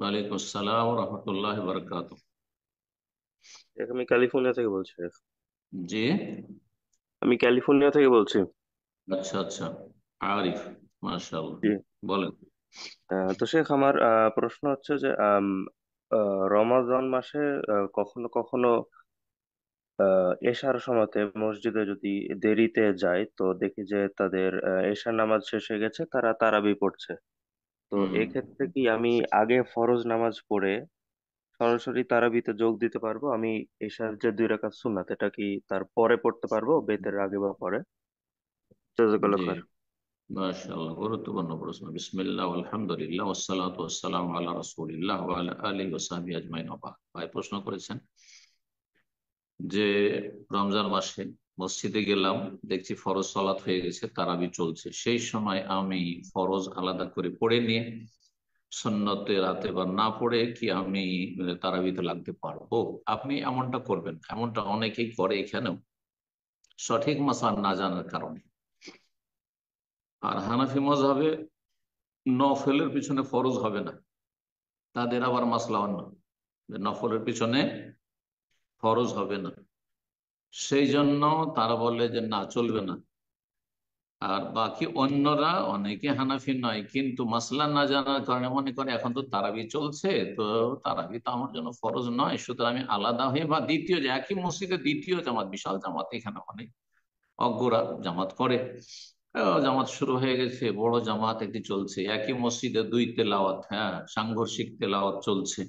ওয়ালাইকুম আসসালাম রহমতুল্লাহ বরকাত আমি ক্যালিফোর্নিয়া থেকে বলছি জি আমি ক্যালিফোর্নিয়া থেকে বলছি আচ্ছা আচ্ছা আরিফ মাশাআল্লাহ বলেন তো শেখ আমার প্রশ্ন হচ্ছে যে রমাজান মাসে কখনো কখনো এশার সময়তে মসজিদে যদি দেরিতে যায় তো দেখি যে তাদের এশার নামাজ শেষ হয়ে গেছে তারা তারাবি পড়ছে তো এক্ষেত্রে কি আমি আগে ফরজ নামাজ পড়ে সরাসরি তারাবিতে যোগ দিতে পারবো আমি এশার যে দুই রাকাত সুন্নাত এটা কি তার পরে পড়তে পারবো বেতের আগে বা পরে জাজাকাল্লাহ জি খাইর মাশাআল্লাহ গুরুত্বপূর্ণ প্রশ্ন বিসমিল্লাহ আলহামদুলিল্লাহ ওয়াসসালাতু ওয়াসসালামু আলা রাসূলিল্লাহ ওয়া আলা আলিহি ওয়া সাহবিহি আজমাইন ভাই প্রশ্ন করেছেন যে রমজান মাসে মসজিদে গেলাম দেখছি ফরজ সলাত হয়ে গেছে তারাবি চলছে সেই সময় আমি ফরজ আলাদা করে পড়ে নিয়ে সন্ন্যতে রাতে বা না পড়ে কি আমি তারাবিতে লাগতে পারবো আপনি এমনটা করবেন এমনটা অনেকেই করে এখানেও সঠিক মাসান না জানার কারণে আর হানাফি মজাবে নফলের পিছনে ফরজ হবে না তাদের আবার মাসলা অন্য নফলের পিছনে ফরজ হবে না সেই জন্য তারা বলে যে না চলবে না আর বাকি অন্যরা অনেকে হানাফি নয় কিন্তু মাসলা না জানার কারণে মনে করে এখন তো তারাবি চলছে তো তারাবি তো আমার জন্য ফরজ নয় সুতরাং আমি আলাদা হয়ে বা দ্বিতীয় যে একই মসজিদে দ্বিতীয় জামাত বিশাল জামাত এখানে অনেক অজ্ঞরা জামাত করে জামাত শুরু হয়ে গেছে বড় জামাত একটি চলছে একই মসজিদে দুই তেলাওয়াত হ্যাঁ সাংঘর্ষিক তেলাওয়াত চলছে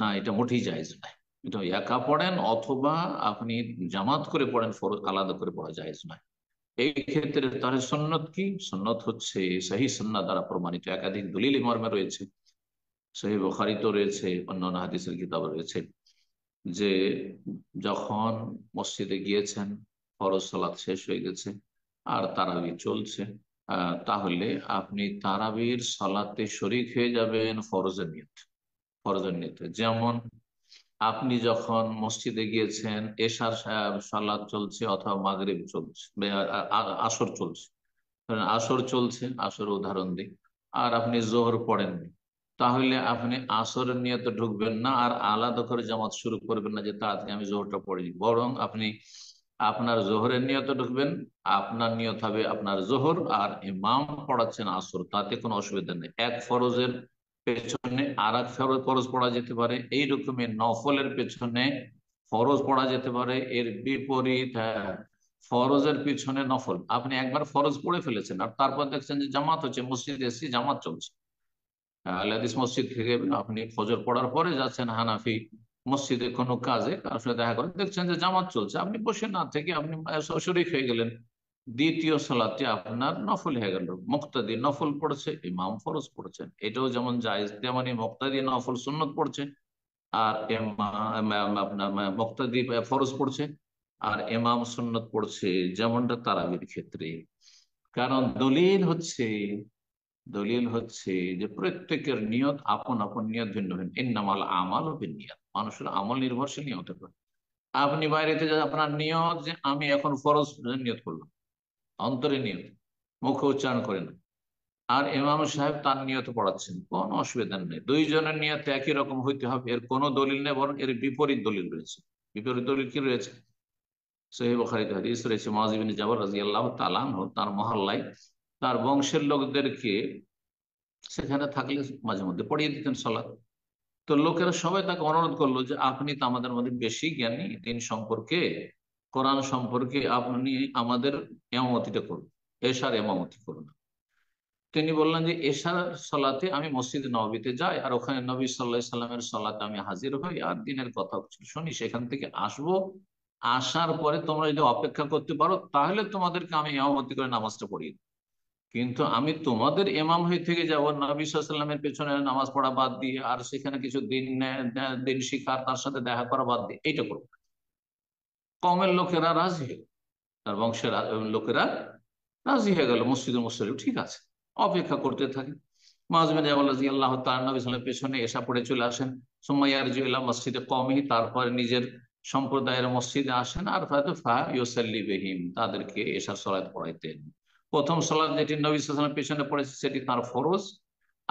না এটা মোটেই যায় না এটা একা পড়েন অথবা আপনি জামাত করে পড়েন ফরজ আলাদা করে পড়া যায় নয় এই ক্ষেত্রে তার সন্ন্যত কি সন্ন্যত হচ্ছে সেই সন্না দ্বারা প্রমাণিত একাধিক দলিল মর্মে রয়েছে সেই বখারিত রয়েছে অন্য হাদিসের কিতাব রয়েছে যে যখন মসজিদে গিয়েছেন ফরজ সালাত শেষ হয়ে গেছে আর তারাবি চলছে তাহলে আপনি তারাবির সালাতে শরিক হয়ে যাবেন ফরজের নিয়ত ফরজের নিয়ত যেমন আপনি যখন মসজিদে গিয়েছেন এশার সালাদ চলছে অথবা মাগরীব চলছে আসর চলছে আসর চলছে আসর উদাহরণ দিই আর আপনি জোহর পড়েননি তাহলে আপনি আসরের নিয়ে তো ঢুকবেন না আর আলাদা করে জামাত শুরু করবেন না যে তাড়াতাড়ি আমি জোহরটা পড়িনি বরং আপনি আপনার জোহরের নিয়ত ঢুকবেন আপনার নিয়ত হবে আপনার জোহর আর ইমাম পড়াচ্ছেন আসর তাতে কোনো অসুবিধা নেই এক ফরজের পেছনে আর এক ফরজ পড়া যেতে পারে এই রকমের নফলের পেছনে ফরজ পড়া যেতে পারে এর বিপরীত হ্যাঁ, ফরজের পিছনে নফল আপনি একবার ফরজ পড়ে ফেলেছেন আর তারপর দেখছেন যে জামাত হচ্ছে মসজিদ এসছি জামাত চলছে হ্যাঁ, আল্লাদিস মসজিদ থেকে আপনি ফজর পড়ার পরে যাচ্ছেন হানাফি মসজিদে কোনো কাজে তার সাথে দেখা করেন দেখছেন যে জামাত চলছে আপনি বসে না থেকে আপনি শরিক হয়ে গেলেন দ্বিতীয় সলাতে আপনার নফল হয়ে গেল মুক্তাদি নফল পড়েছে ইমাম ফরজ পড়েছেন এটাও যেমন জায়জ তেমন মুক্তাদি নফল সুন্নত পড়ছে আর আপনার মুক্তাদি ফরজ পড়ছে আর এমাম সুন্নত পড়ছে যেমনটা তারাবির ক্ষেত্রে কারণ দলিল হচ্ছে দলিল হচ্ছে যে প্রত্যেকের নিয়ত আপন আপন নিয়ত ভিন্ন ভিন্ন ইন্নামাল আমাল ও নিয়ত মানুষের আমল নির্ভরশীল নিয়ত আপনি বাইরেতে আপনার নিয়ত যে আমি এখন ফরজ নিয়ত করলাম অন্তরে নিয়ত মুখে উচ্চারণ করে না আর ইমাম সাহেব তার নিয়ত পড়াচ্ছেন কোনো অসুবিধা নেই দুইজনের নিয়ত একই রকম হইতে হবে এর কোনো দলিল নেই বরং এর বিপরীত দলিল রয়েছে বিপরীত দলিল কি রয়েছে সহিবখারিতে হাদিস রয়েছে মাজিবিন জাবর রাজি আল্লাহ তালান তার মহল্লায় তার বংশের লোকদেরকে সেখানে থাকলে মাঝে মধ্যে পড়িয়ে দিতেন সলাদ তো লোকেরা সবাই তাকে অনুরোধ করলো যে আপনি তো আমাদের মধ্যে বেশি জ্ঞানী দিন সম্পর্কে কোরআন সম্পর্কে আপনি আমাদের এমামতিটা করুন এশার এমামতি করুন তিনি বললেন যে এশার সলাতে আমি মসজিদ নবীতে যাই আর ওখানে নবী সাল্লাহ সাল্লামের সলাতে আমি হাজির হই আর দিনের কথা শুনি সেখান থেকে আসব আসার পরে তোমরা যদি অপেক্ষা করতে পারো তাহলে তোমাদেরকে আমি এমামতি করে নামাজটা পড়িয়ে কিন্তু আমি তোমাদের এমাম হয়ে থেকে যাবো নবী সাল্লামের পেছনে নামাজ পড়া বাদ দিয়ে আর সেখানে কিছু দিন দিন শিখার তার সাথে দেখা করা বাদ দিয়ে এইটা করবো কমের লোকেরা রাজি হয়ে তার বংশের লোকেরা রাজি হয়ে গেল মসজিদ মুসলিম ঠিক আছে অপেক্ষা করতে থাকে আল্লাহ তার নবী পেছনে এসা পড়ে চলে আসেন মসজিদে কমই তারপরে নিজের সম্প্রদায়ের মসজিদে আসেন আর হয়তো ফা ইউসাল্লি বেহিম তাদেরকে এসা সলাদ পড়াইতেন প্রথম সলাদ যেটি নবী পেছনে পড়েছে সেটি তার ফরজ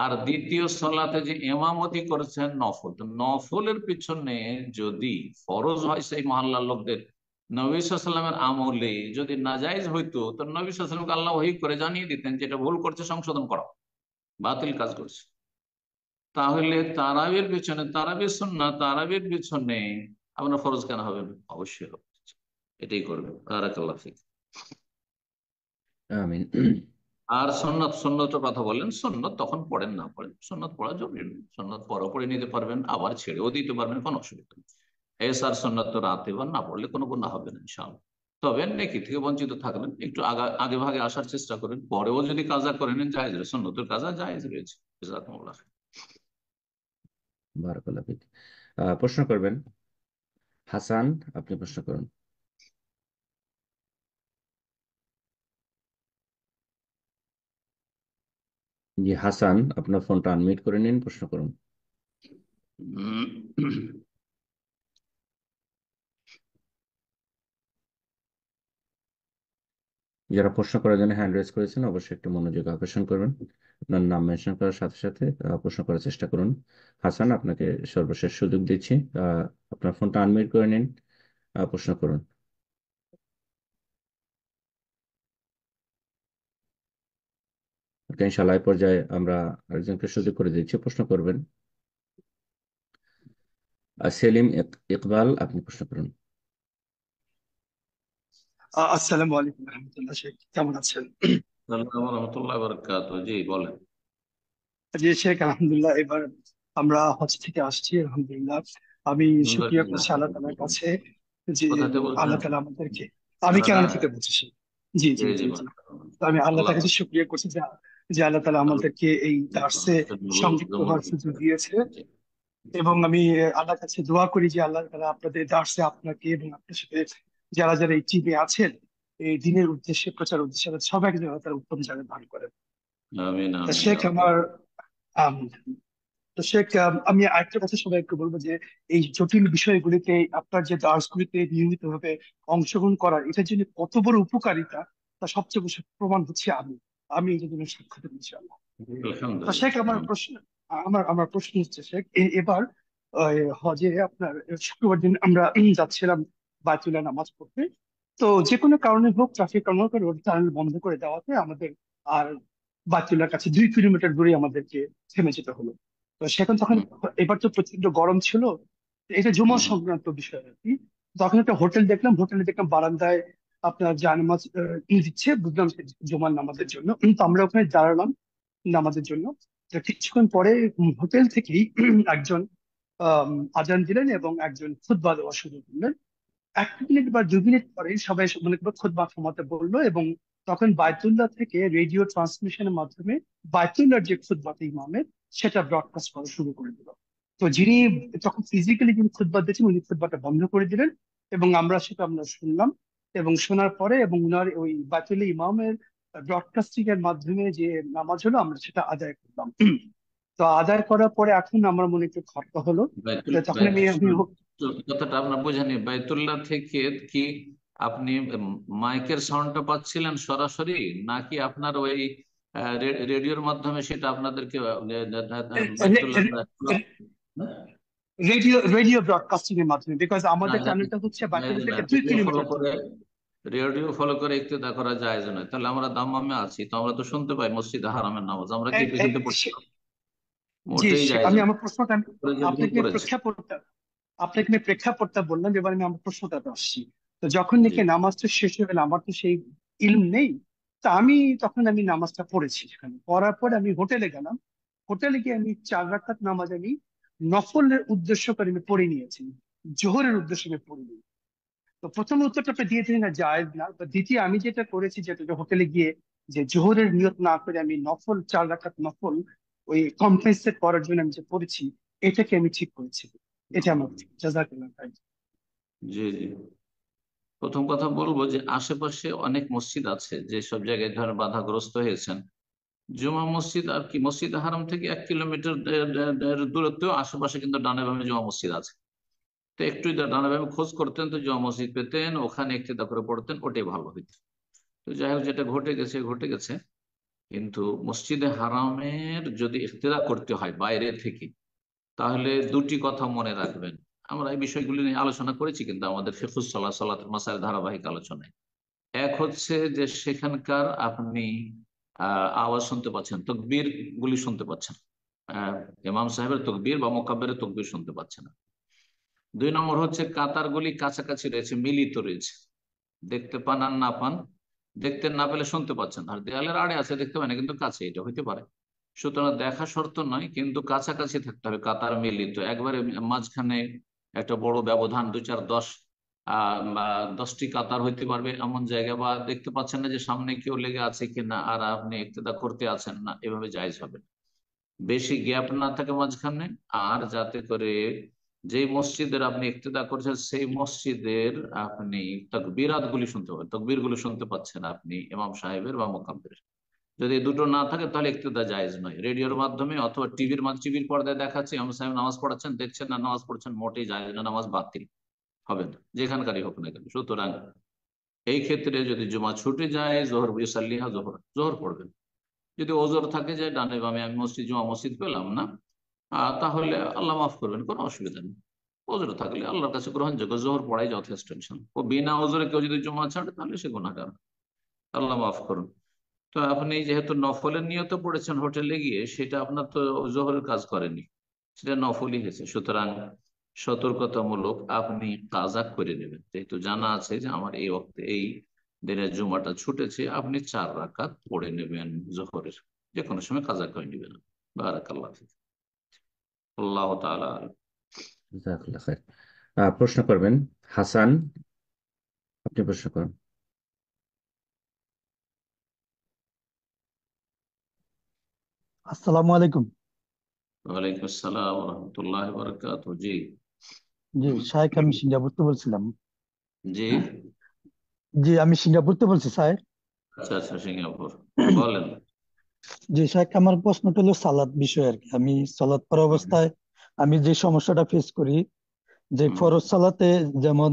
আর দ্বিতীয় সলাতে যে এমামতি করেছেন নফল নফলের পিছনে যদি ফরজ হয় সেই মহল্লার লোকদের নবী সাল্লামের আমলে যদি নাজাইজ হইতো তো নবী সাল্লামকে আল্লাহ ওহি করে জানিয়ে দিতেন যেটা ভুল করছে সংশোধন করো বাতিল কাজ করছে তাহলে তারাবের পিছনে তারাবির সন্না তারাবির পিছনে আপনার ফরজ কেন হবে অবশ্যই হবে এটাই করবে কারাকাল্লাহ আমিন আর সন্ন্যত সন্ন্যতের কথা বলেন সন্ন্যত তখন পড়েন না পড়েন সন্ন্যত পড়া জরুরি সন্ন্যত পরও পড়ে নিতে পারবেন আবার ছেড়েও দিতে পারবেন কোনো অসুবিধা নেই এসার সন্ন্যত রাতে বা না পড়লে কোনো গুণা হবে না ইনশাল তবে নেকি থেকে বঞ্চিত থাকলেন একটু আগে ভাগে আসার চেষ্টা করেন পরেও যদি কাজা করে নেন জাহেজ রয়েছে নতুন কাজা জাহেজ রয়েছে প্রশ্ন করবেন হাসান আপনি প্রশ্ন করুন জি হাসান আপনার ফোনটা আনমিউট করে নিন প্রশ্ন করুন যারা প্রশ্ন করার জন্য হ্যান্ড রেজ করেছেন অবশ্যই একটু মনোযোগ আকর্ষণ করবেন আপনার নাম মেনশন করার সাথে সাথে প্রশ্ন করার চেষ্টা করুন হাসান আপনাকে সর্বশেষ সুযোগ দিচ্ছি আপনার ফোনটা আনমিউট করে নিন প্রশ্ন করুন ইনশাল্লাহ পর্যায়ে আমরা আরেকজনকে সুযোগ করে দিচ্ছি প্রশ্ন করবেন সেলিম ইকবাল আপনি প্রশ্ন করুন আসসালামু আলাইকুম রহমতুল্লাহ শেখ কেমন আছেন জি বলেন জি শেখ আলহামদুলিল্লাহ এবার আমরা হজ থেকে আসছি আলহামদুলিল্লাহ আমি শুক্রিয়া করছি আল্লাহ তালার কাছে যে আল্লাহ তালা আমাদেরকে আমি কেমন থেকে বলছি জি জি জি জি আমি আল্লাহ তার কাছে শুক্রিয়া করছি যে যে আল্লাহ তালা আমাদেরকে এই দার্সে সংযুক্ত হওয়ার সুযোগ দিয়েছে এবং আমি আল্লাহর কাছে দোয়া করি যে আল্লাহ তালা আপনাদের দার্সে আপনাকে এবং আপনার সাথে যারা যারা এই টিমে আছেন এই দিনের উদ্দেশ্যে প্রচার উদ্দেশ্যে সবাইকে যেন তার উত্তম জায়গা দান করেন শেখ আমার তো শেখ আমি আরেকটা কথা সবাইকে বলবো যে এই জটিল বিষয়গুলিতে আপনার যে দাসগুলিতে নিয়মিত ভাবে অংশগ্রহণ করার এটার জন্য কত বড় উপকারিতা তা সবচেয়ে বেশি প্রমাণ হচ্ছে আমি আমি এই জন্য সাক্ষাৎ তো শেখ আমার প্রশ্ন আমার আমার প্রশ্ন হচ্ছে শেখ এবার হজে আপনার শুক্রবার দিন আমরা যাচ্ছিলাম বায়তুল্লাহ নামাজ পড়তে তো যে কোনো কারণে হোক ট্রাফিক কর্মকর্তা রোড চ্যানেল বন্ধ করে দেওয়াতে আমাদের আর বায়তুল্লার কাছে দুই কিলোমিটার দূরে আমাদেরকে থেমে যেতে হলো তো সেখান তখন এবার তো প্রচন্ড গরম ছিল এটা জমা সংক্রান্ত বিষয় আর কি তখন একটা হোটেল দেখলাম হোটেলে দেখলাম বারান্দায় আপনার যা নামাজ দিচ্ছে বুঝলাম জুমার নামাজের জন্য তো আমরা ওখানে দাঁড়ালাম নামাজের জন্য কিছুক্ষণ পরে হোটেল থেকেই একজন আজান দিলেন এবং একজন খুদ্া দেওয়া শুরু করলেন মিনিট বা মিনিট পরে সবাই মনে করো খোদ বা বললো এবং তখন বায়তুল্লাহ থেকে রেডিও ট্রান্সমিশনের মাধ্যমে বায়তুল্লার যে খুদবাতে ইমামের সেটা ব্রডকাস্ট করা শুরু করে দিল তো যিনি তখন ফিজিক্যালি যিনি খুদবাদ দিয়েছেন উনি খুদবাটা বন্ধ করে দিলেন এবং আমরা সেটা আমরা শুনলাম এবং শোনার পরে এবং উনার ওই বাতুল্লাহ ইমামের ব্রডকাস্টিং এর মাধ্যমে যে নামাজ হলো আমরা সেটা আদায় করলাম তো আদায় করার পরে এখন আমার মনে একটু খটকা হলো তখন আমি আমি কথাটা আপনার বোঝেনি বাইতুল্লাহ থেকে কি আপনি মাইকের সাউন্ডটা পাচ্ছিলেন সরাসরি নাকি আপনার ওই রেডিওর মাধ্যমে সেটা আপনাদেরকে রেডিও রেডিও ব্রডকাস্টিং এর মাধ্যমে বিকজ আমাদের চ্যানেলটা হচ্ছে থেকে কিলোমিটার রেডিও ফলো করে ইত্তেদা করা যায় না তাহলে আমরা দাম্মামে আছি তো আমরা তো শুনতে পাই মসজিদ হারামের নামাজ আমরা কি পড়ছি আমি আমার প্রশ্নটা আপনাকে প্রেক্ষাপটটা আপনাকে আমি প্রেক্ষাপটটা বললাম এবার আমি আমার আসছি তো যখন নাকি নামাজটা শেষ হয়ে গেল আমার তো সেই ইলম নেই তা আমি তখন আমি নামাজটা পড়েছি সেখানে পড়ার আমি হোটেলে গেলাম হোটেলে গিয়ে আমি চার রাখাত নামাজ আমি নফলের উদ্দেশ্য করে আমি পড়ে নিয়েছি জোহরের উদ্দেশ্য আমি পড়ে নিই তো প্রথম উত্তরটা আপনি দিয়েছেন না জায়েজ না বা দ্বিতীয় আমি যেটা করেছি যেটা হোটেলে গিয়ে যে জোহরের নিয়ত না করে আমি নফল চার রাখাত নফল ওই কম্পেনসেট করার জন্য আমি যে পড়েছি এটাকে আমি ঠিক করেছি এটা আমার জাজাকাল্লাহ ভাই জি জি প্রথম কথা বলবো যে আশেপাশে অনেক মসজিদ আছে যে সব জায়গায় ধরেন বাধাগ্রস্ত হয়েছেন জুমা মসজিদ আর কি মসজিদ হারাম থেকে এক কিলোমিটার দূরত্বেও আশেপাশে কিন্তু ডানে বামে জুমা মসজিদ আছে তো একটু ডানে বামে খোঁজ করতেন তো জুমা মসজিদ পেতেন ওখানে একটি করে পড়তেন ওটাই ভালো হইত তো যাই হোক যেটা ঘটে গেছে ঘটে গেছে কিন্তু মসজিদে হারামের যদি ইফতেদা করতে হয় বাইরে থেকে তাহলে দুটি কথা মনে রাখবেন আমরা এই বিষয়গুলি নিয়ে আলোচনা করেছি কিন্তু আমাদের ফেফুজ সাল্লাহ সাল্লাহ মাসাল ধারাবাহিক আলোচনায় এক হচ্ছে যে সেখানকার আপনি আওয়াজ শুনতে পাচ্ছেন তকবীর গুলি শুনতে পাচ্ছেন ইমাম সাহেবের তকবীর বা মোকাবের তকবীর শুনতে পাচ্ছে না দুই নম্বর হচ্ছে কাতারগুলি কাছাকাছি রয়েছে মিলিত রয়েছে দেখতে পান আর না পান দেখতে না পেলে শুনতে পাচ্ছেন আর দেয়ালের আড়ে আছে দেখতে পায় না কিন্তু কাছে এটা হইতে পারে সুতরাং দেখা শর্ত নয় কিন্তু কাছাকাছি থাকতে হবে কাতার মিলিত একবারে মাঝখানে একটা বড় ব্যবধান দু চার দশ দশটি কাতার হইতে পারবে এমন জায়গা বা দেখতে পাচ্ছেন না যে সামনে কেউ লেগে আছে কিনা আর আপনি ইত্তেদা করতে আছেন না এভাবে যাইজ হবে বেশি গ্যাপ না থাকে মাঝখানে আর যাতে করে যে মসজিদের আপনি ইফতেদা করছেন সেই মসজিদের আপনি তকবিরাত গুলি শুনতে পাবেন তকবির গুলি শুনতে পাচ্ছেন আপনি ইমাম সাহেবের বা মোকাম্মের যদি দুটো না থাকে তাহলে ইফতেদা জায়েজ নয় রেডিওর মাধ্যমে অথবা টিভির টিভির পর্দায় দেখাচ্ছে ইমাম সাহেব নামাজ পড়াচ্ছেন দেখছেন না নামাজ পড়ছেন মোটেই জায়েজ না নামাজ বাতিল হবে না যেখানকারই হোক না কেন সুতরাং এই ক্ষেত্রে যদি জুমা ছুটে যায় জোহর সাল্লিহা জোহর জোহর পড়বেন যদি ওজোর থাকে যে ডানে বামে আমি মসজিদ জুমা মসজিদ পেলাম না তাহলে আল্লাহ মাফ করবেন কোনো অসুবিধা নেই ওজোর থাকলে আল্লাহর কাছে গ্রহণযোগ্য জোহর পড়াই যথেষ্ট ও বিনা ওজোরে কেউ যদি জমা ছাড়ে তাহলে সে গুণাগার আল্লাহ মাফ করুন তো আপনি যেহেতু নফলের নিয়ত পড়েছেন হোটেলে গিয়ে সেটা আপনার তো জোহরের কাজ করেনি সেটা নফলই হয়েছে সুতরাং সতর্কতামূলক আপনি কাজা করে নেবেন যেহেতু জানা আছে যে আমার এই অক্তে এই দিনের জুমাটা ছুটেছে আপনি চার রাকাত পড়ে নেবেন জোহরের যে কোনো সময় কাজা করে নেবেন বারাকাল্লাহ আল্লাহ তাআলা খাইর প্রশ্ন করবেন হাসান আপনি প্রশ্ন করুন আসসালামু আলাইকুম ওয়ালাইকুম আসসালাম ওয়া রাহমাতুল্লাহি জি জি শাইখ আমি সিঙ্গাপুর থেকে বলছিলাম জি জি আমি সিঙ্গাপুর থেকে বলছি স্যার আচ্ছা আচ্ছা সিঙ্গাপুর বলেন জি শাহেক আমার প্রশ্নটা হলো সালাদ বিষয়ে আর কি আমি সালাদ পড়া অবস্থায় আমি যে সমস্যাটা ফেস করি যে ফরজ সালাতে যেমন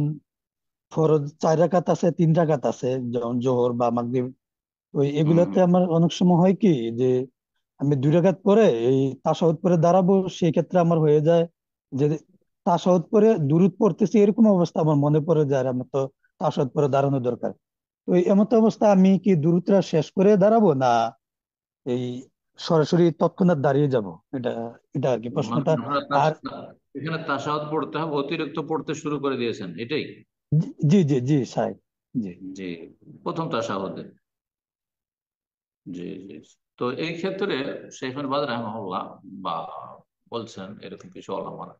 ফরজ চার রাকাত আছে তিন রাকাত আছে যেমন জোহর বা মাগরিব ওই এগুলাতে আমার অনেক সময় হয় কি যে আমি দুই রাকাত পরে এই তাসাহুদ পরে দাঁড়াবো সেই ক্ষেত্রে আমার হয়ে যায় যে তাসাহুদ পরে দুরুদ পড়তেছি এরকম অবস্থা আমার মনে পড়ে যায় আর আমার তো তাসাহুদ পরে দাঁড়ানো দরকার ওই এমত অবস্থা আমি কি দুরুদটা শেষ করে দাঁড়াবো না এই সরাসরি তৎক্ষণাৎ দাঁড়িয়ে যাব এটা এটা আর কি প্রশ্নটা আর এখানে তাসাউদ পড়তে হবে অতিরিক্ত পড়তে শুরু করে দিয়েছেন এটাই জি জি জি সাহেব জি জি প্রথম তাসাউদে জি জি তো এই ক্ষেত্রে শেখুল বাদ রাহমাহুল্লাহ বা বলছেন এরকম কিছু আলামারা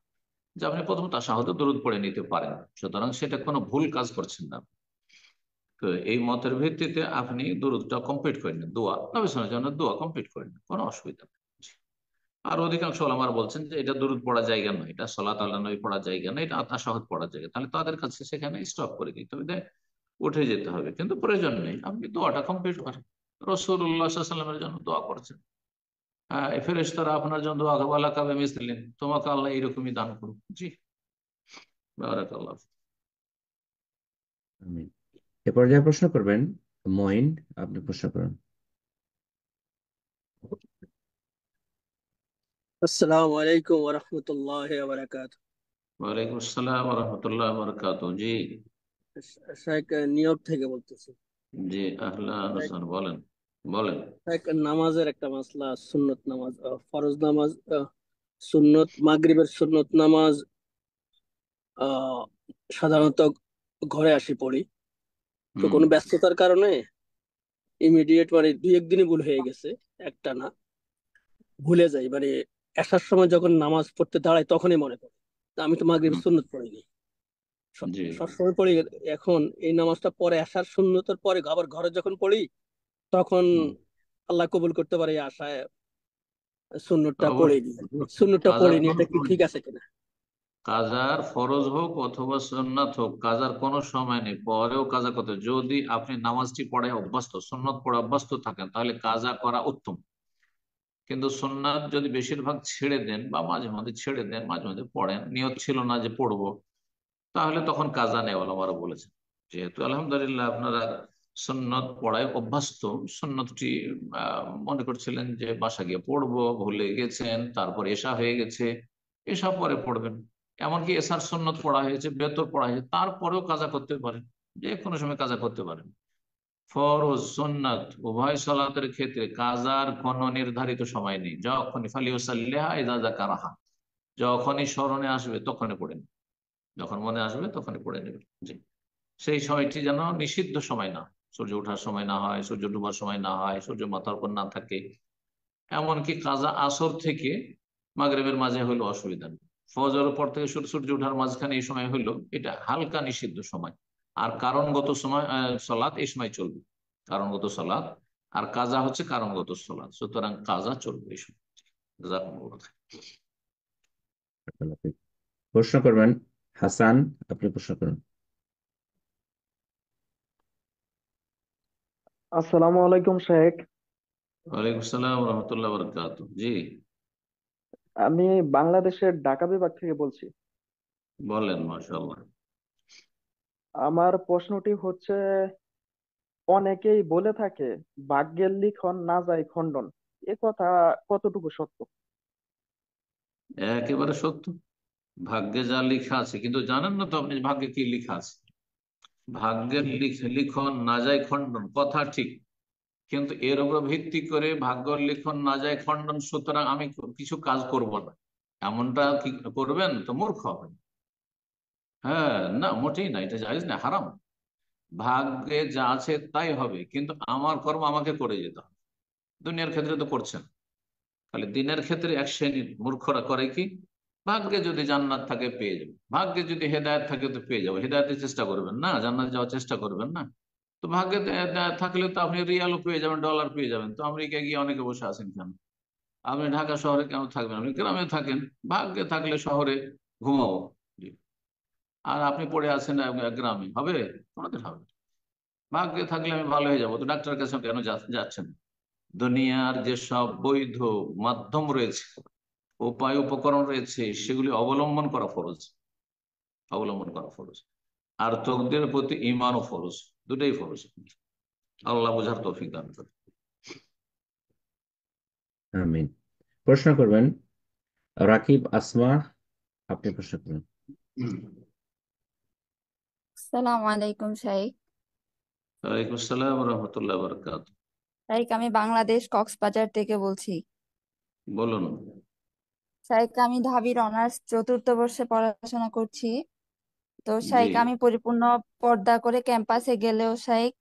যে আপনি প্রথম তাসাহুদে দরুদ পড়ে নিতে পারেন সুতরাং সেটা কোনো ভুল কাজ করছেন না তো এই মতের ভিত্তিতে আপনি দূরত্বটা কমপ্লিট করে নেন দোয়া নবীর জন্য দোয়া কমপ্লিট করেন কোনো অসুবিধা নেই আর অধিকাংশ আমার বলছেন যে এটা দূরত পড়া জায়গা নয় এটা সলাত আল্লাহ নবী পড়া জায়গা নয় এটা আত্মা সহজ পড়া জায়গা তাহলে তাদের কাছে সেখানে স্টপ করে দিতে হবে উঠে যেতে হবে কিন্তু প্রয়োজন নেই আপনি দোয়াটা কমপ্লিট করেন রসুল্লাহামের জন্য দোয়া করছেন হ্যাঁ ফেরেস তারা আপনার জন্য দোয়া আল্লাহ কাবে মিসলেন তোমাকে আল্লাহ এইরকমই দান করুক জি বারাক আল্লাহ আমিন এ পর্যায়ে প্রশ্ন করবেন মইন আপনি প্রশ্ন করুন আসসালামু আলাইকুম ওয়া রাহমাতুল্লাহি ওয়া বারাকাতুহু ওয়া আলাইকুম আসসালাম ওয়া রাহমাতুল্লাহি ওয়া বারাকাতুহু জি নিউইয়র্ক থেকে বলতেছি জি আহলান বলেন বলেন নামাজের একটা মাসলা সুন্নত নামাজ ফরজ নামাজ সুন্নত মাগরিবের সুন্নত নামাজ সাধারণত ঘরে আসি পড়ি তো কোনো ব্যস্ততার কারণে ইমিডিয়েট মানে দুই একদিনই ভুল হয়ে গেছে একটা না ভুলে যাই মানে আসার সময় যখন নামাজ পড়তে দাঁড়াই তখনই মনে পড়ে আমি তো মাগরিব সুন্নত পড়িনি সবসময় পড়ি এখন এই নামাজটা পরে আসার সুন্নতর পরে আবার ঘরে যখন পড়ি তখন আল্লাহ কবুল করতে পারে আশায় সুন্নতটা পড়িনি সুন্নতটা পড়ে এটা কি ঠিক আছে কিনা কাজার ফরজ হোক অথবা সন্ন্যত হোক কাজার কোনো সময় নেই পরেও কাজা করতে যদি আপনি নামাজটি পড়ায় অভ্যস্ত সন্ন্যত পড়ে অভ্যস্ত থাকেন তাহলে কাজা করা উত্তম কিন্তু সন্ন্যাত যদি বেশিরভাগ ছেড়ে দেন বা মাঝে মাঝে ছেড়ে দেন মাঝে মাঝে পড়েন নিয়ত ছিল না যে পড়বো তাহলে তখন কাজা নেওয়াল আমারা বলেছেন যেহেতু আলহামদুলিল্লাহ আপনারা সন্ন্যত পড়ায় অভ্যস্ত সন্ন্যতটি মনে করছিলেন যে বাসা গিয়ে পড়বো ভুলে গেছেন তারপর এসা হয়ে গেছে এসা পরে পড়বেন এমনকি এসার সন্ন্যত পড়া হয়েছে বেতর পড়া হয়েছে তারপরেও কাজা করতে পারেন যে কোনো সময় কাজা করতে পারেন ফরজ সন্ন্যত উভয় সলাতের ক্ষেত্রে কাজার কোন নির্ধারিত সময় নেই যখনই কারাহা যখনই স্মরণে আসবে তখনই পড়ে নেবে যখন মনে আসবে তখনই পড়ে নেবে জি সেই সময়টি যেন নিষিদ্ধ সময় না সূর্য ওঠার সময় না হয় সূর্য ডুবার সময় না হয় সূর্য মাথার উপর না থাকে এমনকি কাজা আসর থেকে মাগরেবের মাঝে হলো অসুবিধা নেই ফজর পর থেকে সূর্য সূর্য ওঠার মাঝখানে এই সময় হলো এটা হালকা নিষিদ্ধ সময় আর কারণগত সময় সলাৎ এই সময় চলবে কারণগত সলাৎ আর কাজা হচ্ছে কারণগত সলাৎ সুতরাং কাজা চলবে এই সময় প্রশ্ন করবেন হাসান আপনি প্রশ্ন করুন আসসালামু আলাইকুম শেখ ওয়ালাইকুম আসসালাম রহমতুল্লাহ বরকাত জি আমি বাংলাদেশের ঢাকা বিভাগ থেকে বলছি বলেন মাশাআল্লাহ আমার প্রশ্নটি হচ্ছে অনেকেই বলে থাকে ভাগ্যের লিখন না যায় খণ্ডন এ কথা কতটুকু সত্য একেবারে সত্য ভাগ্যে যা লিখা আছে কিন্তু জানেন না তো আপনি ভাগ্যে কি লিখা আছে ভাগ্যের লিখন না যায় খণ্ডন কথা ঠিক কিন্তু এর উপর ভিত্তি করে ভাগ্য লিখন না যায় খণ্ডন সুতরাং আমি কিছু কাজ করব না এমনটা কি করবেন তো মূর্খ হবেন হ্যাঁ না মোটেই না এটা জায়জ না হারাম ভাগ্যে যা আছে তাই হবে কিন্তু আমার কর্ম আমাকে করে যেতে হবে দুনিয়ার ক্ষেত্রে তো করছেন তাহলে দিনের ক্ষেত্রে এক শ্রেণীর মূর্খরা করে কি ভাগ্যে যদি জান্নাত থাকে পেয়ে যাবে ভাগ্যে যদি হেদায়ত থাকে তো পেয়ে যাবো হেদায়তের চেষ্টা করবেন না জান্নাত যাওয়ার চেষ্টা করবেন না তো ভাগ্যে থাকলে তো আপনি রিয়ালও পেয়ে যাবেন ডলার পেয়ে যাবেন তো আমেরিকায় গিয়ে অনেকে বসে আছেন কেন আপনি ঢাকা শহরে কেন থাকবেন আপনি গ্রামে থাকেন ভাগ্যে থাকলে শহরে ঘুমাবো আর আপনি পড়ে আছেন গ্রামে হবে কোনোদিন হবে ভাগ্যে থাকলে আমি ভালো হয়ে যাবো তো ডাক্তারের কাছে কেন যাচ্ছেন দুনিয়ার যে সব বৈধ মাধ্যম রয়েছে উপায় উপকরণ রয়েছে সেগুলি অবলম্বন করা ফরজ অবলম্বন করা ফরজ আর তোকদের প্রতি ইমানও ফরজ দুটাই ফরজ আল্লাহ বোঝার তৌফিক দান করে আমিন প্রশ্ন করবেন রাকিব আসমা আপনি প্রশ্ন করুন সালাম আলাইকুম শাইখ ওয়ালাইকুম আসসালাম আমি বাংলাদেশ কক্সবাজার থেকে বলছি বলুন শাইখ আমি ঢাবির অনার্স চতুর্থ বর্ষে পড়াশোনা করছি তো শাইক আমি পরিপূর্ণ পর্দা করে ক্যাম্পাসে গেলেও শাইক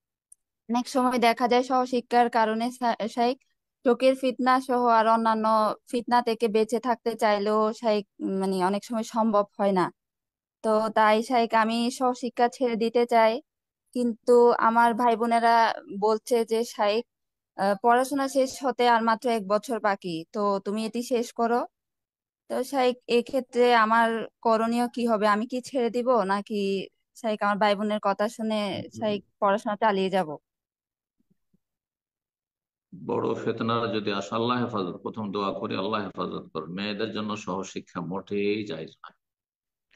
অনেক সময় দেখা যায় সহশিক্ষার কারণে শাইক চোখের ফিতনা সহ আর অন্যান্য ফিতনা থেকে বেঁচে থাকতে চাইলেও শাইক মানে অনেক সময় সম্ভব হয় না তো তাই শাইক আমি সহশিক্ষা ছেড়ে দিতে চাই কিন্তু আমার ভাই বোনেরা বলছে যে শাইক আহ, পড়াশোনা শেষ হতে আর মাত্র এক বছর বাকি তো তুমি এটি শেষ করো তো শাইক এক্ষেত্রে আমার করণীয় কি হবে আমি কি ছেড়ে দিব নাকি শাইক আমার ভাই বোনের কথা শুনে শাইক পড়াশোনা চালিয়ে যাব বড় ফেতনা যদি আসে আল্লাহ হেফাজত প্রথম দোয়া করি আল্লাহ হেফাজত করুন মেয়েদের জন্য সহশিক্ষা মোটেই যায় নয়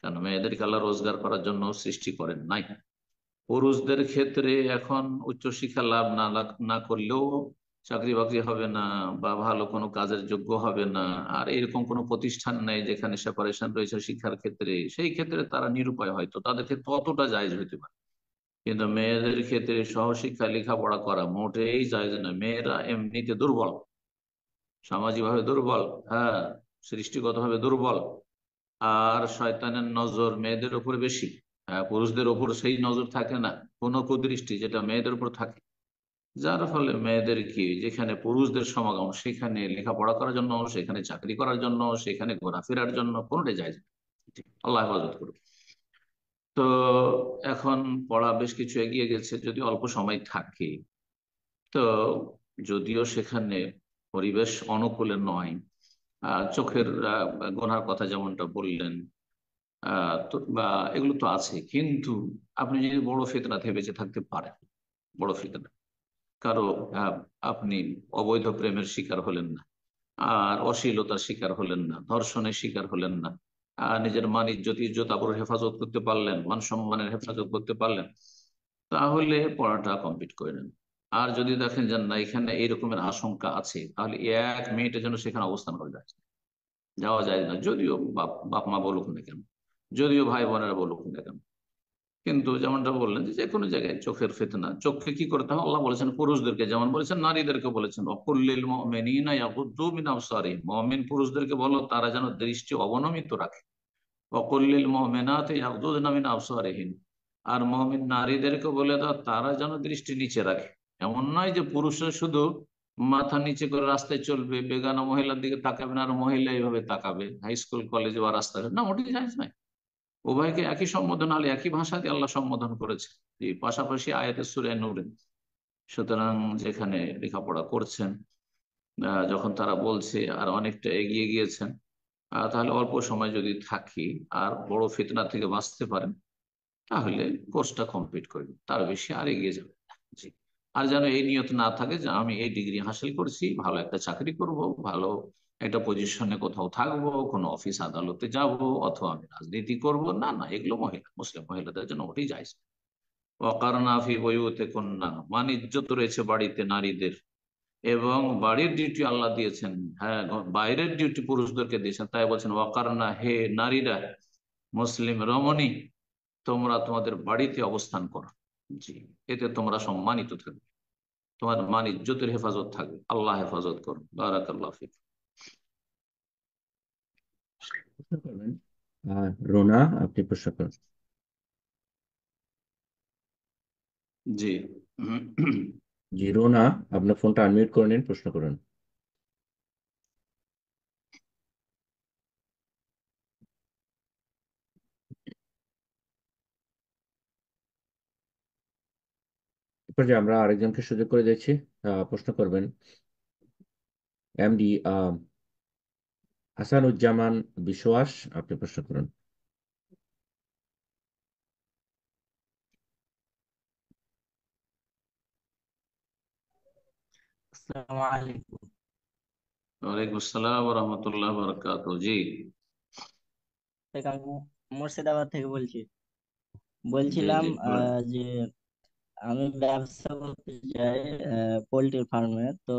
কেন মেয়েদেরকে আল্লাহ রোজগার করার জন্য সৃষ্টি করেন নাই পুরুষদের ক্ষেত্রে এখন উচ্চশিক্ষা লাভ না না করলেও চাকরি বাকরি হবে না বা ভালো কোনো কাজের যোগ্য হবে না আর এরকম কোনো প্রতিষ্ঠান নেই যেখানে সেপারেশন রয়েছে শিক্ষার ক্ষেত্রে সেই ক্ষেত্রে তারা নিরুপায় হয়তো তাদের ক্ষেত্রে অতটা জায়জ হইতে পারে কিন্তু মেয়েদের ক্ষেত্রে সহশিক্ষা লেখাপড়া করা মোটেই জায়জ না মেয়েরা এমনিতে দুর্বল সামাজিকভাবে দুর্বল হ্যাঁ সৃষ্টিগতভাবে দুর্বল আর শয়তানের নজর মেয়েদের উপর বেশি হ্যাঁ, পুরুষদের ওপর সেই নজর থাকে না কোন কুদৃষ্টি যেটা মেয়েদের উপর থাকে যার ফলে মেয়েদেরকে যেখানে পুরুষদের সমাগম সেখানে লেখাপড়া করার জন্য সেখানে চাকরি করার জন্য সেখানে ঘোরাফেরার জন্য কোনটাই যায় আল্লাহ হেফাজত করুক তো এখন পড়া বেশ কিছু এগিয়ে গেছে যদি অল্প সময় থাকে তো যদিও সেখানে পরিবেশ অনুকূলে নয় চোখের গোনার কথা যেমনটা বললেন বা এগুলো তো আছে কিন্তু আপনি যদি বড় ফেতনা থেকে বেঁচে থাকতে পারেন বড় ফেতনা কারো আপনি অবৈধ প্রেমের শিকার হলেন না আর অশ্লীলতার শিকার হলেন না ধর্ষণের শিকার হলেন না নিজের মান ইজ্জত ইজ্জত আবার হেফাজত করতে পারলেন মান সম্মানের হেফাজত করতে পারলেন তাহলে পড়াটা কমপ্লিট করে নেন আর যদি দেখেন যে না এখানে এই রকমের আশঙ্কা আছে তাহলে এক মিনিটের জন্য সেখানে অবস্থান করে যাচ্ছে যাওয়া যায় না যদিও বাপ মা বলুক না কেন যদিও ভাই বোনেরা বলুক না কেন কিন্তু যেমনটা বললেন যে কোনো জায়গায় চোখের ফেতনা চোখকে কি করতে হবে আল্লাহ বলেছেন পুরুষদেরকে যেমন বলেছেন নারীদেরকে বলেছেন অকুল্লিল মমিনাবসারি মমিন পুরুষদেরকে বলো তারা যেন দৃষ্টি অবনমিত রাখে অকুল্লিল মহমেনাথুদিন ইয়াকুদ আর মহমিন নারীদেরকে বলে দাও তারা যেন দৃষ্টি নিচে রাখে এমন নয় যে পুরুষরা শুধু মাথা নিচে করে রাস্তায় চলবে বেগানা মহিলার দিকে তাকাবে না আর মহিলা এইভাবে তাকাবে হাই স্কুল কলেজে বা রাস্তায় না ওটি জায়জ নয় উভয়কে একই সম্বোধন আলী একই ভাষাতে আল্লাহ সম্বোধন করেছেন পাশাপাশি আয়াতের সুরে নুরে সুতরাং যেখানে লেখাপড়া করছেন যখন তারা বলছে আর অনেকটা এগিয়ে গিয়েছেন তাহলে অল্প সময় যদি থাকি আর বড় ফিতনা থেকে বাঁচতে পারেন তাহলে কোর্সটা কমপ্লিট করবেন তার বেশি আর এগিয়ে যাবে আর যেন এই নিয়ত না থাকে যে আমি এই ডিগ্রি হাসিল করছি ভালো একটা চাকরি করব ভালো একটা পজিশনে কোথাও থাকবো কোনো অফিস আদালতে যাব অথবা আমি রাজনীতি করব না না এগুলো মহিলা মুসলিম মহিলাদের জন্য ওটি যাইছে অকারনাফি বইতে কন্যা মান ইজ্জত রয়েছে বাড়িতে নারীদের এবং বাড়ির ডিউটি আল্লাহ দিয়েছেন হ্যাঁ বাইরের ডিউটি পুরুষদেরকে দিয়েছেন তাই বলছেন ওয়াকারনা হে নারীরা মুসলিম রমণী তোমরা তোমাদের বাড়িতে অবস্থান করো জি এতে তোমরা সম্মানিত থাকবে তোমার মান ইজ্জতের হেফাজত থাকবে আল্লাহ হেফাজত করো বারাকাল্লাহ হাফিজ প্রশ্ন করবেন রোনা আপনি প্রশ্ন করুন জি জি রোনা আপনার ফোনটা আনমিউট করে নিন প্রশ্ন করুন যে আমরা আরেকজনকে সুযোগ করে দিচ্ছি প্রশ্ন করবেন এমডি হাসানুজ্জামান বিশ্বাস আপনি প্রশ্ন করুন মুর্শিদাবাদ থেকে বলছি বলছিলাম যে আমি ব্যবসা করতে চাই পোল্ট্রি ফার্মে তো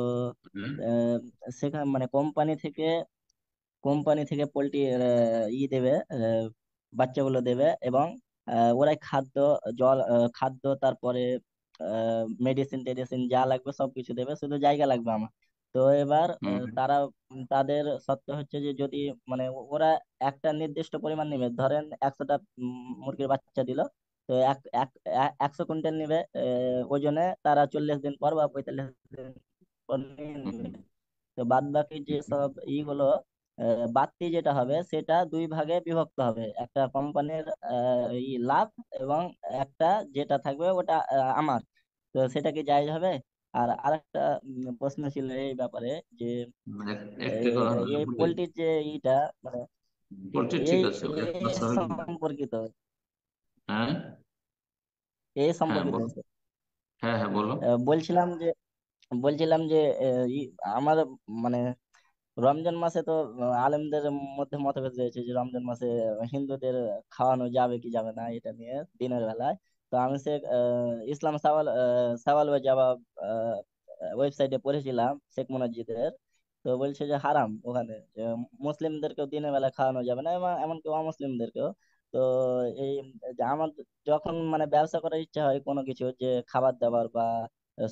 সেখানে মানে কোম্পানি থেকে কোম্পানি থেকে পোল্ট্রি ই দেবে বাচ্চাগুলো দেবে এবং ওরাই খাদ্য জল খাদ্য তারপরে মেডিসিন টেডিসিন যা লাগবে সবকিছু দেবে শুধু জায়গা লাগবে আমার তো এবার তারা তাদের সত্য হচ্ছে যে যদি মানে ওরা একটা নির্দিষ্ট পরিমাণ নেবে ধরেন একশোটা মুরগির বাচ্চা দিল তো এক এক একশো কুইন্টাল নেবে ওজনে তারা চল্লিশ দিন পর বা পঁয়তাল্লিশ দিন পর নিয়ে নেবে তো বাদ বাকি যে সব ইগুলো বাড়তি যেটা হবে সেটা দুই ভাগে বিভক্ত হবে একটা কোম্পানির লাভ এবং একটা যেটা থাকবে ওটা আমার তো সেটা কি জায়েজ হবে আর আরেকটা প্রশ্ন ছিল এই ব্যাপারে যে মানে এই পোল্ট্রির যে ইটা মানে সম্পর্কিত হ্যাঁ? এই হ্যাঁ, সম্পর্কিত হ্যাঁ, বলছিলাম যে বলছিলাম যে আমার মানে রমজান মাসে তো আলেমদের মধ্যে মতভেদ রয়েছে যে রমজান মাসে হিন্দুদের খাওয়ানো যাবে কি যাবে না এটা নিয়ে দিনের বেলায় তো আমি সে ইসলাম সাওয়াল সাওয়াল ওয়া জবাব ওয়েবসাইটে পড়েছিলাম শেখ মুনাজিদের তো বলছে যে হারাম ওখানে মুসলিমদেরকেও দিনের বেলা খাওয়ানো যাবে না এমনকি অমুসলিমদেরকেও তো এই আমার যখন মানে ব্যবসা করার ইচ্ছা হয় কোনো কিছু যে খাবার দাবার বা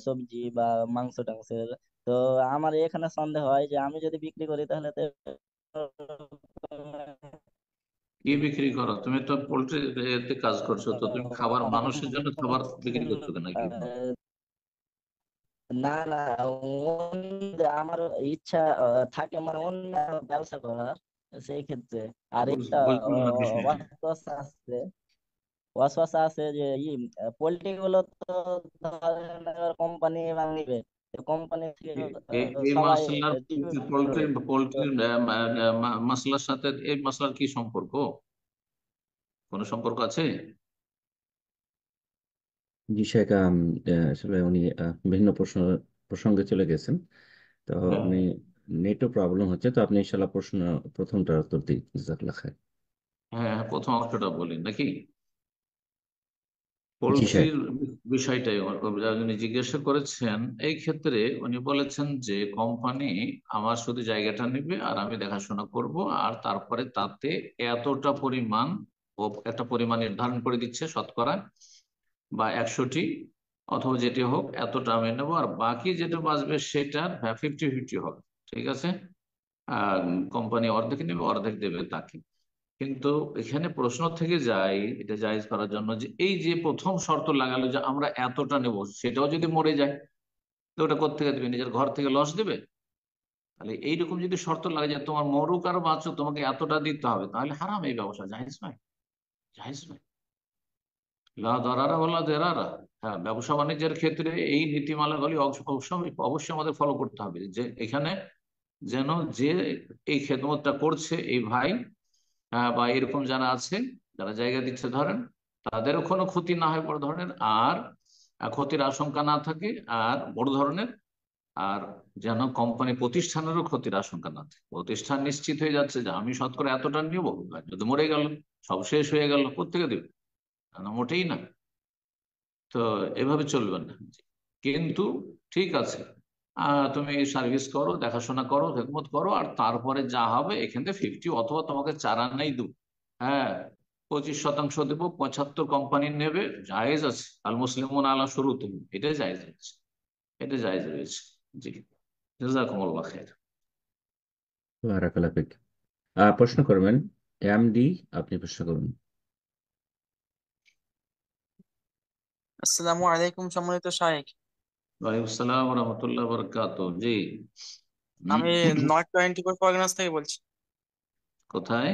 সবজি বা মাংস টাংসের তো আমার এখানে সন্দেহ হয় যে আমি যদি বিক্রি করি তাহলে তো কি বিক্রি করো তুমি তো পোল্ট্রি কাজ করছো তো তুমি খাবার মানুষের জন্য খাবার বিক্রি করছো নাকি না না আমার ইচ্ছা থাকে আমার অন্য ব্যবসা করার সেই ক্ষেত্রে আর একটা আছে ওয়াসওয়াস আছে যে পোল্ট্রি গুলো তো কোম্পানি নিবে মাসলার সাথে এই মাসলার কি সম্পর্ক সম্পর্ক আছে জি শেখ আসলে উনি বিভিন্ন প্রশ্ন প্রসঙ্গে চলে গেছেন তো উনি হ্যাঁ। নেটও প্রবলেম হচ্ছে তো আপনি ইনশাল্লাহ প্রশ্ন প্রথমটার উত্তর দিন জাকাল্লাহ হ্যাঁ, হ্যাঁ প্রথম অংশটা বলেন নাকি পোলট্রির বিষয়টাই উনি জিজ্ঞাসা করেছেন এই ক্ষেত্রে উনি বলেছেন যে কোম্পানি আমার শুধু জায়গাটা নেবে আর আমি দেখাশোনা করব আর তারপরে তাতে এতটা পরিমাণ ও একটা পরিমাণ নির্ধারণ করে দিচ্ছে শতকরা বা একশোটি অথবা যেটি হোক এতটা আমি নেবো আর বাকি যেটা বাঁচবে সেটার ফিফটি ফিফটি হবে ঠিক আছে কোম্পানি অর্ধেক নেবে অর্ধেক দেবে তাকে কিন্তু এখানে প্রশ্ন থেকে যায় এটা জায়েজ করার জন্য যে এই যে প্রথম শর্ত লাগালো যে আমরা এতটা নেব সেটাও যদি মরে যায় তো ওটা কোথেকে দেবে নিজের ঘর থেকে লস দেবে তাহলে এইরকম যদি শর্ত লাগে যে তোমার মরুক আর বাঁচো তোমাকে এতটা দিতে হবে তাহলে হারাম এই ব্যবসা জাহেজ ভাই জাহেজ ভাই লাদারা বলা দেরারা হ্যাঁ ব্যবসা বাণিজ্যের ক্ষেত্রে এই নীতিমালাগুলি অবশ্যই আমাদের ফলো করতে হবে যে এখানে যেন যে এই খেদমতটা করছে এই ভাই হ্যাঁ, বা এরকম যারা আছে যারা জায়গা দিচ্ছে ধরেন তাদেরও কোনো ক্ষতি না হয় বড় ধরনের আর ক্ষতির আশঙ্কা না থাকে আর বড় ধরনের আর যেন কোম্পানি প্রতিষ্ঠানেরও ক্ষতির আশঙ্কা না থাকে প্রতিষ্ঠান নিশ্চিত হয়ে যাচ্ছে যে আমি শতকরা এতটা নিব যদি মরে গেল সব শেষ হয়ে গেল কোথেকে দেবে না মোটেই না তো এভাবে চলবেন না কিন্তু ঠিক আছে তুমি সার্ভিস করো দেখাশোনা করো হেকমত করো আর তারপরে যা হবে এখান থেকে ফিফটি অথবা তোমাকে চারা নেই দেবো হ্যাঁ পঁচিশ শতাংশ দেবো পঁচাত্তর কোম্পানি নেবে জায়েজ আছে আল মুসলিম আলা শুরু তুমি এটা জায়েজ রয়েছে এটা জায়েজ রয়েছে জি জাজাকুমুল্লাহ খের প্রশ্ন করবেন এমডি আপনি প্রশ্ন করুন আসসালামু আলাইকুম সম্মানিত শাইখ আমি নর্থ টোয়েন্টি ফোর পরগনাস থেকে বলছি কোথায়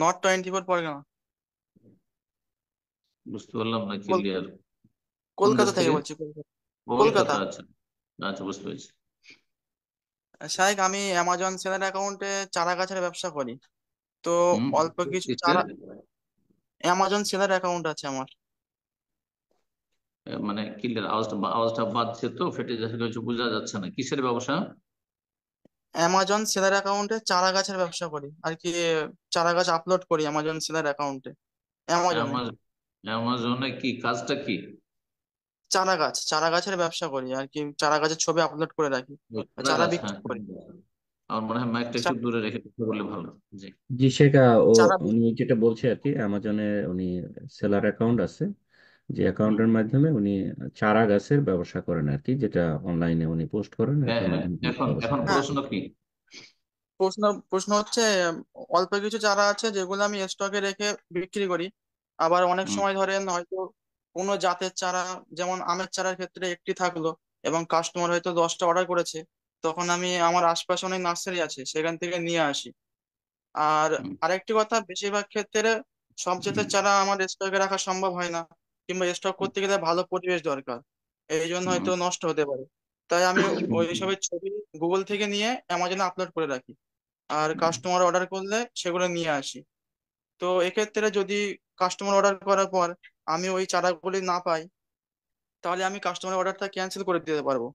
নর্থ টোয়েন্টি ফোর বুঝতে পারলাম কলকাতা থেকে বলছি কলকাতা আচ্ছা।, আচ্ছা বুঝতে পেরেছি শাহেক আমি অ্যামাজন সেলার অ্যাকাউন্টে চারা গাছের ব্যবসা করি তো অল্প কিছু চারা অ্যামাজন সেলার অ্যাকাউন্ট আছে আমার মানে কিলের আওয়াজটা আওয়াজটা বাজছে তো ফেটে যাচ্ছে বোঝা যাচ্ছে না কিসের ব্যবসা অ্যামাজন সেলার অ্যাকাউন্টে চারা গাছের ব্যবসা করি আর কি চারা গাছ আপলোড করি অ্যামাজন সেলার অ্যাকাউন্টে অ্যামাজনে অ্যামাজনে কি কাজটা কি চারা গাছ চারা গাছের ব্যবসা করি আর কি চারা গাছের ছবি আপলোড করে রাখি চারা বিক্রি হ্যাঁ। করি আমার মনে হয় মাইকটা একটু দূরে রেখে বললে ভালো জি জি সেটা ও চারা উনি যেটা বলছে আর কি অ্যামাজনে উনি সেলার অ্যাকাউন্ট আছে যে অ্যাকাউন্টের মাধ্যমে উনি চারা গাছের ব্যবসা করেন আর কি যেটা অনলাইনে উনি পোস্ট করেন হ্যাঁ হ্যাঁ এখন এখন প্রশ্ন কি প্রশ্ন প্রশ্ন হচ্ছে অল্প কিছু চারা আছে যেগুলো আমি স্টকে রেখে বিক্রি করি আবার অনেক সময় ধরেন হয়তো কোনো জাতের চারা যেমন আমের চারার ক্ষেত্রে একটি থাকলো এবং কাস্টমার হয়তো দশটা অর্ডার করেছে তখন আমি আমার আশপাশে অনেক নার্সারি আছে সেখান থেকে নিয়ে আসি আর আরেকটি কথা বেশিরভাগ ক্ষেত্রে সব জাতের চারা আমার স্টকে রাখা সম্ভব হয় না কিংবা স্টক করতে গেলে ভালো পরিবেশ দরকার এই জন্য হয়তো নষ্ট হতে পারে তাই আমি ওই সবের ছবি গুগল থেকে নিয়ে অ্যামাজনে আপলোড করে রাখি আর কাস্টমার অর্ডার করলে সেগুলো নিয়ে আসি তো এক্ষেত্রে যদি কাস্টমার অর্ডার করার পর আমি ওই চারাগুলি না পাই তাহলে আমি কাস্টমার অর্ডারটা ক্যান্সেল করে দিতে পারবো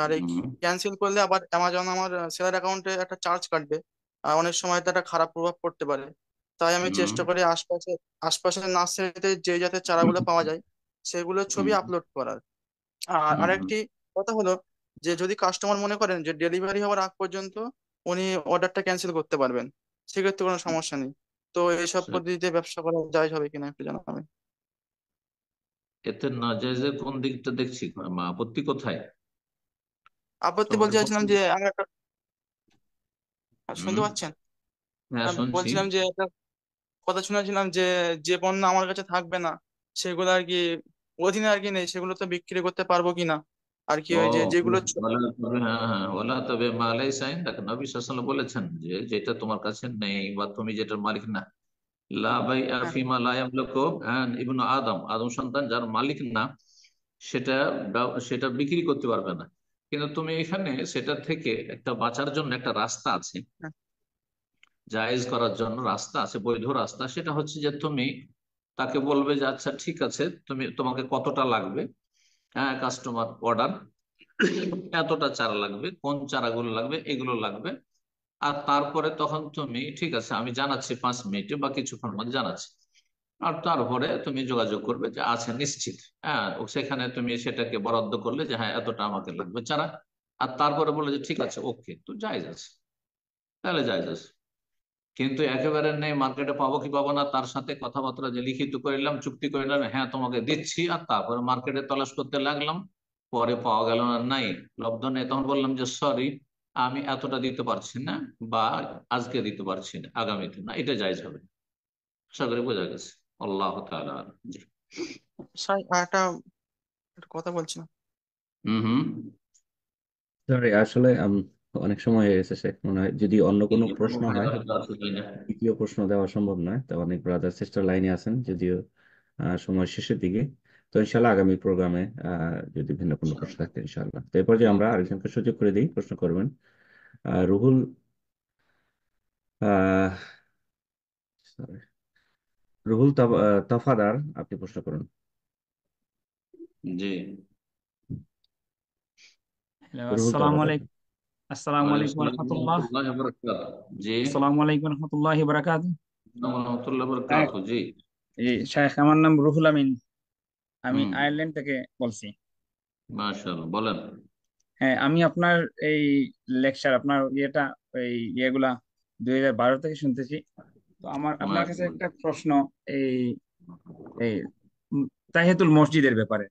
আর এই ক্যান্সেল করলে আবার অ্যামাজন আমার সেলার অ্যাকাউন্টে একটা চার্জ কাটবে আর অনেক সময় তো একটা খারাপ প্রভাব পড়তে পারে তাই আমি চেষ্টা করি আশপাশে আশপাশের নার্সারিতে যে জাতের চারাগুলো পাওয়া যায় সেগুলোর ছবি আপলোড করার আর আরেকটি কথা হলো যে যদি কাস্টমার মনে করেন যে ডেলিভারি হওয়ার আগ পর্যন্ত উনি অর্ডারটা ক্যান্সেল করতে পারবেন সেক্ষেত্রে কোনো সমস্যা নেই তো এইসব আচ্ছা। পদ্ধতিতে ব্যবসা করা যায় হবে কিনা একটু জানাবেন এতে নাজায়েজের কোন দিকটা দেখছি আপত্তি কোথায় আপত্তি বলতে চাইছিলাম যে আমি একটা শুনতে পাচ্ছেন হ্যাঁ শুনছি বলছিলাম যে একটা কথা শুনেছিলাম যে যে পণ্য আমার কাছে থাকবে না সেগুলো আর কি অধীনে আর কি নেই সেগুলো তো বিক্রি করতে পারবো কিনা আর কি ওই যে যেগুলো হ্যাঁ, হ্যাঁ, ওলা তবে মালাই সাইন তাকে নবী সাল্লাম বলেছেন যে যেটা তোমার কাছে নেই বা তুমি যেটার মালিক না লা লাভাই আফিমা হ্যাঁ। লায়াম লোক ইবনু আদম আদম সন্তান যার মালিক না সেটা সেটা বিক্রি করতে পারবে না কিন্তু তুমি এখানে সেটা থেকে একটা বাঁচার জন্য একটা রাস্তা আছে জায়েজ করার জন্য রাস্তা আছে বৈধ রাস্তা সেটা হচ্ছে যে তুমি তাকে বলবে যে আচ্ছা ঠিক আছে তুমি তোমাকে কতটা লাগবে হ্যাঁ কাস্টমার অর্ডার এতটা চারা লাগবে কোন চারাগুলো লাগবে এগুলো লাগবে আর তারপরে তখন তুমি ঠিক আছে আমি জানাচ্ছি পাঁচ মিনিটে বা কিছুক্ষণ মধ্যে জানাচ্ছি আর তারপরে তুমি যোগাযোগ করবে যে আছে আচ্ছা, নিশ্চিত হ্যাঁ সেখানে তুমি সেটাকে বরাদ্দ করলে যে হ্যাঁ এতটা আমাকে লাগবে চারা আর তারপরে বলে যে ঠিক আছে ওকে তো জায়জ আছে তাহলে জায়জ আছে কিন্তু একেবারে নেই মার্কেটে পাবো কি পাবো না তার সাথে কথাবার্তা যে লিখিত করলাম চুক্তি করলাম হ্যাঁ তোমাকে দিচ্ছি আর তারপরে মার্কেটে তলাশ করতে লাগলাম পরে পাওয়া গেল না নাই লব্ধ নেই তখন বললাম যে সরি আমি এতটা দিতে পারছি না বা আজকে দিতে পারছি না আগামীতে না এটা যাই যাবে আশা করি বোঝা গেছে আল্লাহ তাআলা একটা কথা বলছিলাম হুম হুম আসলে অনেক সময় হয়ে গেছে শেখ মনে হয় যদি অন্য কোনো প্রশ্ন হয় দ্বিতীয় প্রশ্ন দেওয়া সম্ভব নয় তো অনেক ব্রাদার সিস্টার লাইনে আছেন যদিও সময় শেষের দিকে তো ইনশাল্লাহ আগামী প্রোগ্রামে যদি ভিন্ন কোনো প্রশ্ন থাকে ইনশাল্লাহ তো এরপর যে আমরা আরেকজনকে সুযোগ করে দিই প্রশ্ন করবেন রুহুল রুহুল তফাদার আপনি প্রশ্ন করুন জি হ্যালো আসসালামু আলাইকুম হ্যাঁ, আমি আপনার এই লেকচার আপনার ইয়েটা এই ইয়েগুলা দুই হাজার বারো থেকে শুনতেছি তো আমার আপনার কাছে একটা প্রশ্ন এই এই তাহিয়াতুল মসজিদের ব্যাপারে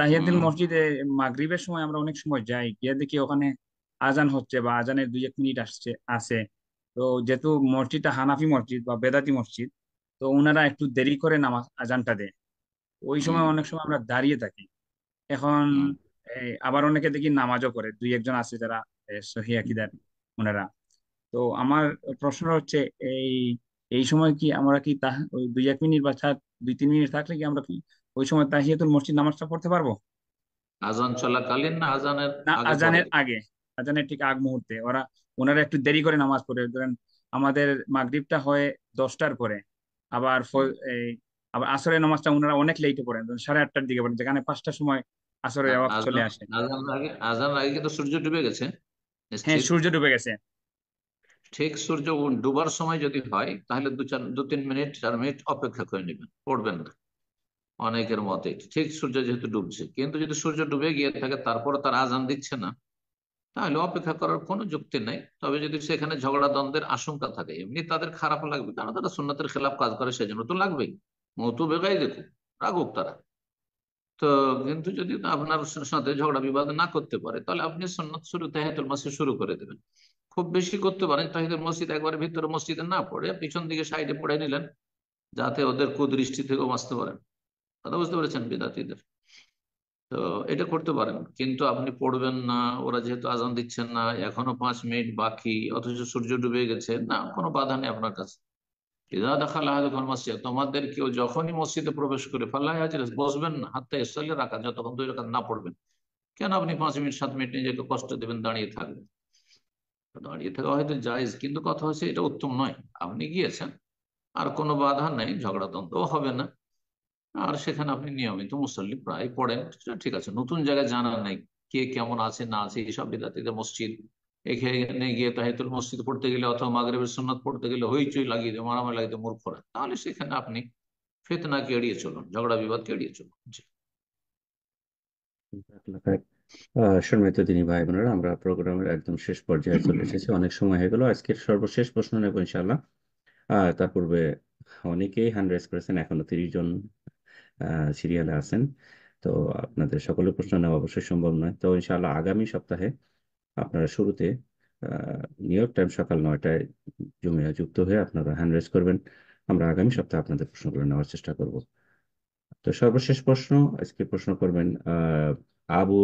তাহিয়াতুল মসজিদে মাগরিবের সময় আমরা অনেক সময় যাই গিয়ে দেখি ওখানে আজান হচ্ছে বা আজানের দুই এক মিনিট আসছে আছে তো যেহেতু মসজিদটা হানাফি মসজিদ বা বেদাতি মসজিদ তো ওনারা একটু দেরি করে নামাজ আজানটা দেয় ওই সময় অনেক সময় আমরা দাঁড়িয়ে থাকি এখন আবার অনেকে দেখি নামাজও করে দুই একজন আছে যারা সহি আকিদার ওনারা তো আমার প্রশ্ন হচ্ছে এই এই সময় কি আমরা কি তা ওই দুই এক মিনিট বা সাত দুই তিন মিনিট থাকলে কি আমরা কি ওই সময় তাহিয়াতুল মসজিদ নামাজটা পড়তে পারবো আজান চলাকালীন না আজানের আজানের আগে আজানের ঠিক আগ মুহূর্তে ওরা ওনারা একটু দেরি করে নামাজ পড়ে ধরেন আমাদের মাগরীবটা হয় দশটার পরে আবার আবার আসরের নামাজটা ওনারা অনেক লেটে পড়েন সাড়ে আটটার দিকে পড়েন যেখানে পাঁচটার সময় আসরে আওয়াজ চলে আসে আজান আগে সূর্য ডুবে গেছে হ্যাঁ সূর্য ডুবে গেছে ঠিক সূর্য ডুবার সময় যদি হয় তাহলে দু চার দু তিন মিনিট চার মিনিট অপেক্ষা করে নেবেন পড়বেন না অনেকের মতে ঠিক সূর্য যেহেতু ডুবছে কিন্তু যদি সূর্য ডুবে গিয়ে থাকে তারপরে তার আজান দিচ্ছে না তাহলে অপেক্ষা করার কোনো যুক্তি নাই তবে যদি সেখানে ঝগড়া দ্বন্দ্বের আশঙ্কা থাকে এমনি তাদের খারাপ লাগবে কারণ তারা সুন্নাতের খেলাফ কাজ করে সেজন্য তো লাগবেই মতো বেগাই দেখুক রাগুক তারা তো কিন্তু যদি আপনার সাথে ঝগড়া বিবাদ না করতে পারে তাহলে আপনি সন্ন্যত শুরু তাহিদুল মসজিদ শুরু করে দেবেন খুব বেশি করতে পারেন তাহিদুল মসজিদ একবারে ভিতরে মসজিদে না পড়ে পিছন দিকে সাইডে পড়ে নিলেন যাতে ওদের কুদৃষ্টি থেকেও বাঁচতে পারেন কথা বুঝতে পেরেছেন বিদাতিদের তো এটা করতে পারেন কিন্তু আপনি পড়বেন না ওরা যেহেতু আজান দিচ্ছেন না এখনো পাঁচ মিনিট বাকি অথচ সূর্য ডুবে গেছে না কোনো বাধা নেই আপনার কাছে তোমাদের কেউ যখনই মসজিদে প্রবেশ করে ফাল্লাহ বসবেন না হাতটা ইসলে রাখা যতক্ষণ দুই রাখা না পড়বেন কেন আপনি পাঁচ মিনিট সাত মিনিট নিজেকে কষ্ট দেবেন দাঁড়িয়ে থাকবেন দাঁড়িয়ে থাকা হয়তো জায়েজ কিন্তু কথা হচ্ছে এটা উত্তম নয় আপনি গিয়েছেন আর কোনো বাধা নেই ঝগড়া দ্বন্দ্ব হবে না আর সেখানে আপনি নিয়মিত মুসল্লি প্রায় পড়েন আচ্ছা, ঠিক আছে নতুন জায়গায় জানা নাই কে কেমন আছে না আছে এইসব বিদ্যার্থীদের মসজিদ এখানে গিয়ে তাহিতুল মসজিদ পড়তে গেলে অথবা মাগরেবের সন্ন্যত পড়তে গেলে হইচই লাগিয়ে দেবে মারামারি লাগিয়ে দেবে মূর্খরা তাহলে সেখানে আপনি ফেতনাকে এড়িয়ে চলুন ঝগড়া বিবাদকে এড়িয়ে চলুন জি সম্মানিত তিনি ভাই বোনেরা আমরা প্রোগ্রামের একদম শেষ পর্যায়ে চলে এসেছি অনেক সময় হয়ে গেল আজকের সর্বশেষ প্রশ্ন নেব ইনশাল্লাহ তার পূর্বে অনেকেই হান্ড্রেড করেছেন এখনো তিরিশ জন সিরিয়ালে আছেন তো আপনাদের সকলের প্রশ্ন নেওয়া অবশ্যই সম্ভব নয় তো ইনশাল্লাহ আগামী সপ্তাহে আপনারা শুরুতে নিউ টাইম সকাল নয়টায় জমিয়া যুক্ত হয়ে আপনারা হ্যান্ড রেস করবেন আমরা আগামী সপ্তাহে আপনাদের প্রশ্নগুলো নেওয়ার চেষ্টা করব তো সর্বশেষ প্রশ্ন আজকে প্রশ্ন করবেন আবু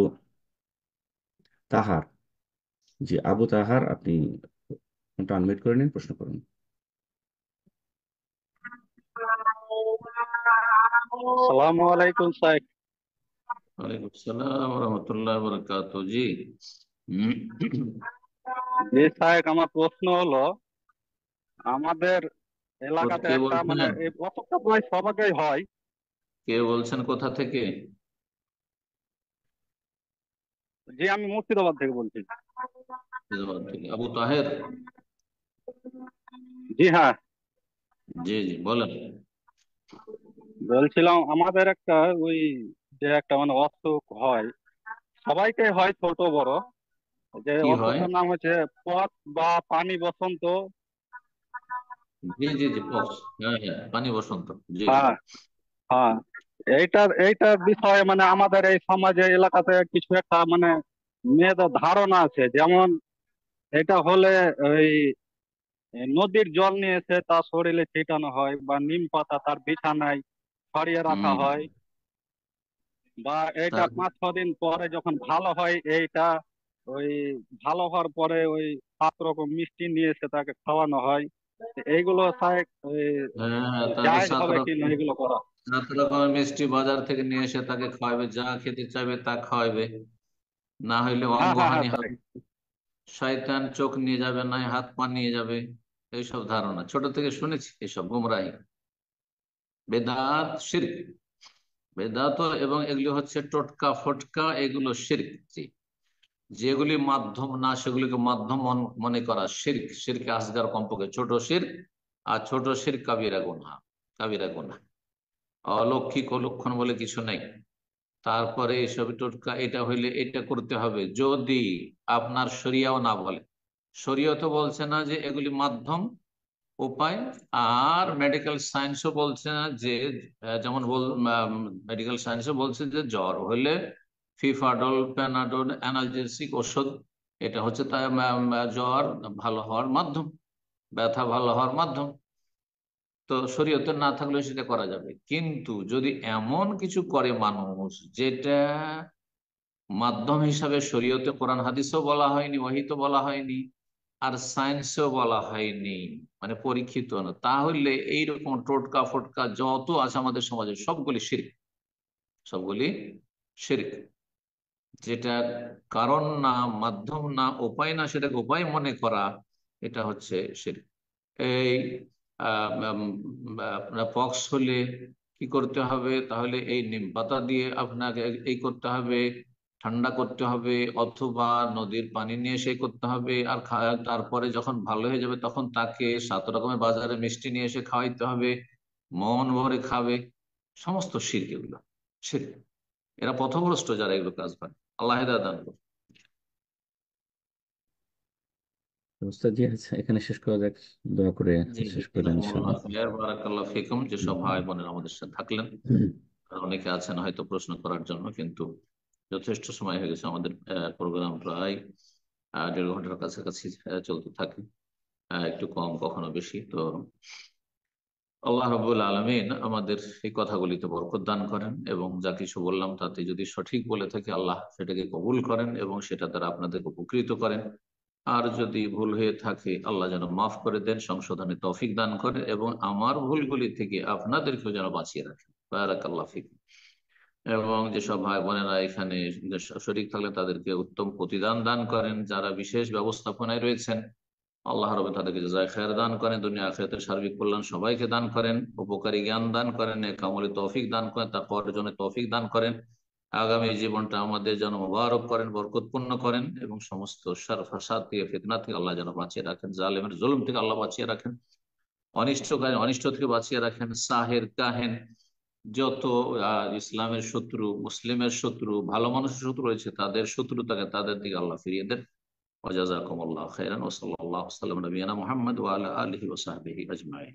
তাহার জি আবু তাহার আপনি আনমিউট করে নিন প্রশ্ন করুন আসসালামু আলাইকুম সাহেব ওয়ালাইকুম আসসালাম রহমতুল্লাহ বরকাত জি জি সাহেব আমার প্রশ্ন হলো আমাদের এলাকাতে একটা মানে অসুখটা প্রায় সবাকেই হয় কে বলছেন কোথা থেকে জি আমি মুর্শিদাবাদ থেকে বলছি মুর্শিদাবাদ থেকে আবু তাহের জি হ্যাঁ জি জি বলেন বলছিলাম আমাদের একটা ওই যে একটা মানে অসুখ হয় সবাইকে হয় ছোট বড় যে অসুখের নাম হচ্ছে পথ বা পানি বসন্ত জি জি জি হ্যাঁ হ্যাঁ পানি বসন্ত হ্যাঁ, হ্যাঁ এইটার এইটার বিষয়ে মানে আমাদের এই সমাজে এলাকাতে কিছু একটা মানে মেয়েদের ধারণা আছে যেমন এটা হলে ওই নদীর জল নিয়ে এসে তার শরীরে ছিটানো হয় বা নিম পাতা তার বিছানায় ছড়িয়ে রাখা হয় বা এটা পাঁচ ছ দিন পরে যখন ভালো হয় এইটা ওই ভালো হওয়ার পরে ওই সাত রকম মিষ্টি নিয়ে তাকে খাওয়ানো হয় এইগুলো হ্যাঁ, হ্যাঁ, হ্যাঁ, সাত রকমের মিষ্টি বাজার থেকে নিয়ে এসে তাকে খাওয়াবে যা খেতে চাইবে তা খাওয়াবে না হইলে অঙ্গহানি হবে শয়তান চোখ নিয়ে যাবে না হাত পা নিয়ে যাবে এইসব ধারণা ছোট থেকে শুনেছি এসব গুমরাহী বেদাত শির্ক বেদাত এবং এগুলি হচ্ছে টোটকা ফটকা এগুলো শির্ক যেগুলি মাধ্যম না সেগুলিকে মাধ্যম মনে করা শির্ক শির আসগার কম্পকে ছোট শির্ক আর ছোট শির্ক কাবিরা গুনা কাবিরা গুনা অলৌকিক অলক্ষণ বলে কিছু নেই তারপরে এইসব টোটকা এটা হইলে এটা করতে হবে যদি আপনার শরিয়াও না বলে তো বলছে না যে এগুলি মাধ্যম উপায় আর মেডিকেল সায়েন্সও বলছে না যে যেমন বল মেডিকেল সায়েন্সও বলছে যে জ্বর হলে ফিফাডল প্যানাডল অ্যানালজেসিক ওষুধ এটা হচ্ছে জ্বর ভালো হওয়ার মাধ্যম ব্যথা ভালো হওয়ার মাধ্যম তো শরীয়তে না থাকলেও সেটা করা যাবে কিন্তু যদি এমন কিছু করে মানুষ যেটা মাধ্যম হিসাবে শরীয়তে কোরআন হাদিসও বলা হয়নি ওহিত বলা হয়নি আর সায়েন্সেও বলা হয়নি মানে পরীক্ষিত না তাহলে এইরকম টোটকা ফোটকা যত আছে আমাদের সমাজে সবগুলি শির্ক সবগুলি শির্ক যেটার কারণ না মাধ্যম না উপায় না সেটাকে উপায় মনে করা এটা হচ্ছে শির্ক এই আপনার পক্স হলে কি করতে হবে তাহলে এই নিম পাতা দিয়ে আপনাকে এই করতে হবে ঠান্ডা করতে হবে অথবা নদীর পানি নিয়ে সে করতে হবে আর তারপরে যখন ভালো হয়ে যাবে তখন তাকে সাত রকমের বাজারে মিষ্টি নিয়ে এসে খাওয়াইতে হবে মন ভরে খাবে সমস্ত শির্ক এগুলো শির্ক এরা পথভ্রষ্ট যারা এগুলো কাজ করে আল্লাহ হেদা দান করবে আচ্ছা, এখানে শেষ করা যাক দোয়া করে শেষ করলেন যেসব ভাই বোনের আমাদের সাথে থাকলেন অনেকে আছেন হয়তো প্রশ্ন করার জন্য কিন্তু যথেষ্ট সময় হয়ে গেছে আমাদের প্রোগ্রাম প্রায় দেড় ঘন্টার কাছাকাছি চলতে থাকে একটু কম কখনো বেশি তো আল্লাহ রবুল আলমিন আমাদের এই কথাগুলিতে বরকত দান করেন এবং যা কিছু বললাম তাতে যদি সঠিক বলে থাকে আল্লাহ সেটাকে কবুল করেন এবং সেটা দ্বারা আপনাদেরকে উপকৃত করেন আর যদি ভুল হয়ে থাকে আল্লাহ যেন মাফ করে দেন সংশোধনে তফিক দান করেন এবং আমার ভুলগুলি থেকে আপনাদেরকেও যেন বাঁচিয়ে রাখেন বারাক আল্লাহ ফিক এবং যেসব ভাই বোনেরা এখানে শরীর থাকলে তাদেরকে উত্তম প্রতিদান দান করেন যারা বিশেষ ব্যবস্থাপনায় রয়েছেন আল্লাহ রবে তাদেরকে জায় খের দান করেন দুনিয়া আখেরাতের সার্বিক কল্যাণ সবাইকে দান করেন উপকারী জ্ঞান দান করেন কামলে তৌফিক দান করেন তা অর্জনে তৌফিক দান করেন আগামী জীবনটা আমাদের যেন মুবারক করেন বরকতপূর্ণ করেন এবং সমস্ত সারফাসাদ থেকে ফিতনা থেকে আল্লাহ যেন বাঁচিয়ে রাখেন জালেমের জুলুম থেকে আল্লাহ বাঁচিয়ে রাখেন অনিষ্ট অনিষ্ট থেকে বাঁচিয়ে রাখেন সাহের কাহেন যত ইসলামের শত্রু মুসলিমের শত্রু ভালো মানুষের শত্রু রয়েছে তাদের শত্রু তাকে তাদের দিকে আল্লাহ ফিরিয়ে দেন ওজাজা আল্লাহ খেরান ওসল্লাহ সাল্লাম নবীনা মোহাম্মদ ওয়ালা আলহি ওসাহাবিহি আজমাই